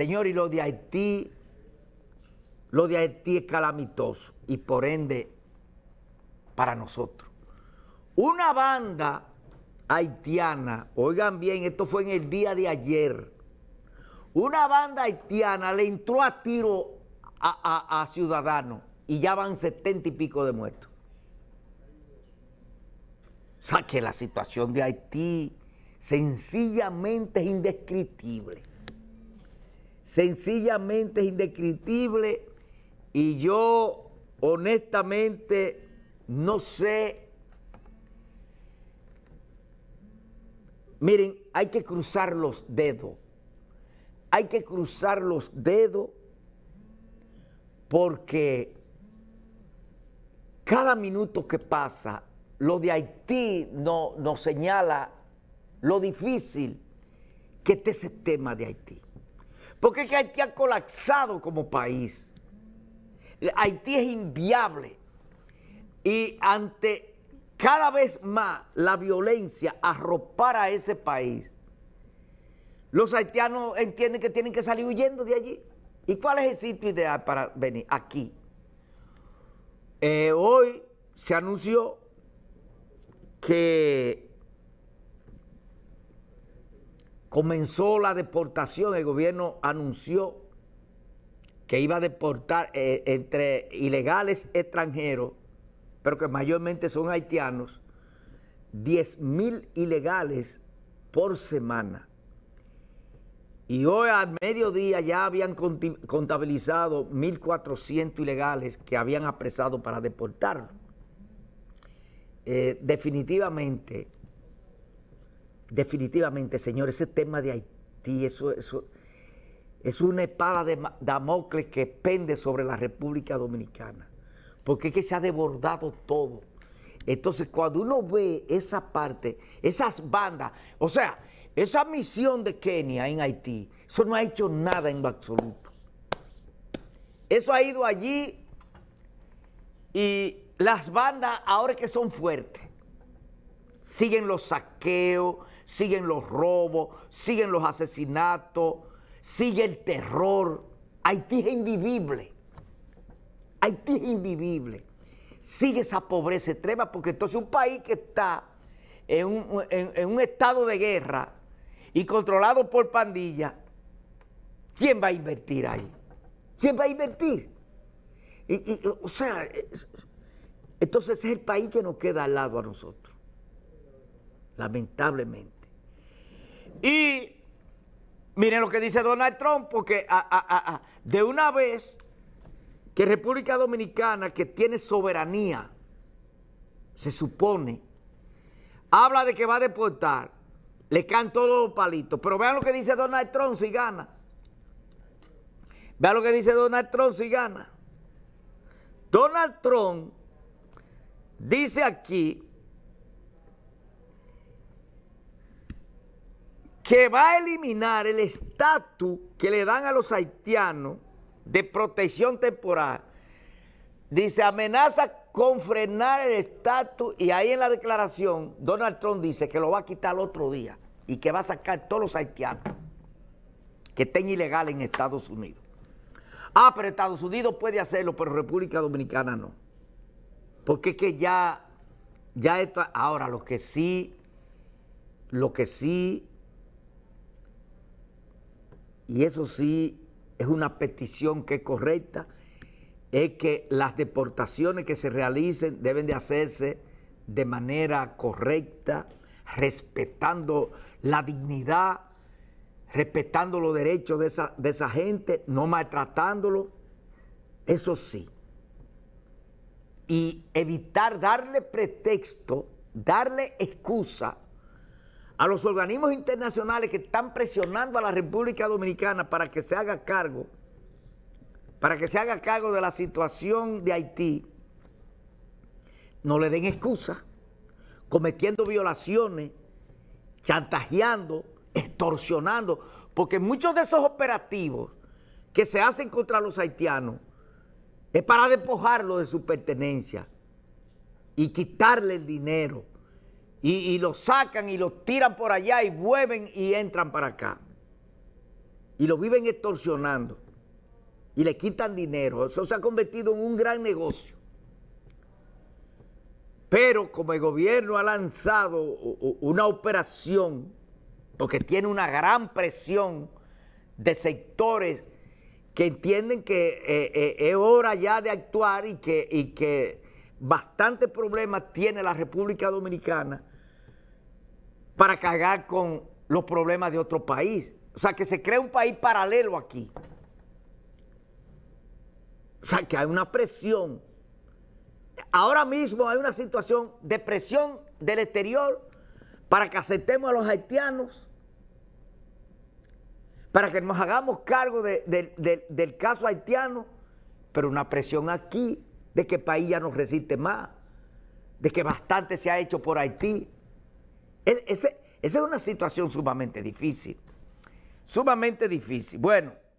Señor, y lo de Haití, lo de Haití es calamitoso y por ende para nosotros. Una banda haitiana, oigan bien, esto fue en el día de ayer, una banda haitiana le entró a tiro a, a Ciudadanos y ya van setenta y pico de muertos. O sea que la situación de Haití sencillamente es indescriptible sencillamente es indescriptible y yo honestamente no sé. Miren, hay que cruzar los dedos. Hay que cruzar los dedos porque cada minuto que pasa, lo de Haití no, nos señala lo difícil que es tema de Haití. Porque es que Haití ha colapsado como país. Haití es inviable. Y ante cada vez más la violencia arropar a ese país, los haitianos entienden que tienen que salir huyendo de allí. ¿Y cuál es el sitio ideal para venir? Aquí. Eh, hoy se anunció que comenzó la deportación, el gobierno anunció que iba a deportar eh, entre ilegales extranjeros, pero que mayormente son haitianos, 10 mil ilegales por semana. Y hoy al mediodía ya habían contabilizado 1.400 ilegales que habían apresado para deportar eh, definitivamente, definitivamente, señor, ese tema de Haití, eso, es una espada de Damocles que pende sobre la República Dominicana, porque es que se ha desbordado todo. Entonces, cuando uno ve esa parte, esas bandas, o sea, esa misión de Kenia en Haití, eso no ha hecho nada en lo absoluto. Eso ha ido allí y las bandas, ahora que son fuertes, siguen los saqueos, siguen los robos, siguen los asesinatos, sigue el terror. Haití es invivible. Haití es invivible. Sigue esa pobreza extrema porque entonces un país que está en un, estado de guerra y controlado por pandillas, ¿quién va a invertir ahí? ¿Quién va a invertir? o sea, entonces es el país que nos queda al lado a nosotros, lamentablemente. Y miren lo que dice Donald Trump, porque de una vez que República Dominicana, que tiene soberanía, se supone, habla de que va a deportar, le caen todos los palitos. Pero vean lo que dice Donald Trump si gana. Vean lo que dice Donald Trump si gana. Donald Trump dice aquí que va a eliminar el estatus que le dan a los haitianos de protección temporal. Dice, amenaza con frenar el estatus y ahí en la declaración Donald Trump dice que lo va a quitar el otro día y que va a sacar todos los haitianos que estén ilegales en Estados Unidos. Ah, pero Estados Unidos puede hacerlo, pero República Dominicana no. Porque es que ya, ya ahora lo que sí, lo que sí y eso sí es una petición que es correcta, es que las deportaciones que se realicen deben de hacerse de manera correcta, respetando la dignidad, respetando los derechos de esa, gente, no maltratándolo, eso sí. Y evitar darle pretexto, darle excusa a los organismos internacionales que están presionando a la República Dominicana para que se haga cargo, para que se haga cargo de la situación de Haití, no le den excusa, cometiendo violaciones, chantajeando, extorsionando, porque muchos de esos operativos que se hacen contra los haitianos es para despojarlos de su pertenencia y quitarle el dinero y, y sacan y los tiran por allá y vuelven y entran para acá. Y lo viven extorsionando y le quitan dinero. Eso se ha convertido en un gran negocio. Pero como el gobierno ha lanzado una operación, porque tiene una gran presión de sectores que entienden que eh, eh, es hora ya de actuar y que, y que bastantes problemas tiene la República Dominicana para cagar con los problemas de otro país. O sea, que se cree un país paralelo aquí. O sea, que hay una presión. Ahora mismo hay una situación de presión del exterior para que aceptemos a los haitianos, para que nos hagamos cargo del caso haitiano, pero una presión aquí de que el país ya no resiste más, de que bastante se ha hecho por Haití esa es una situación sumamente difícil. Sumamente difícil. Bueno.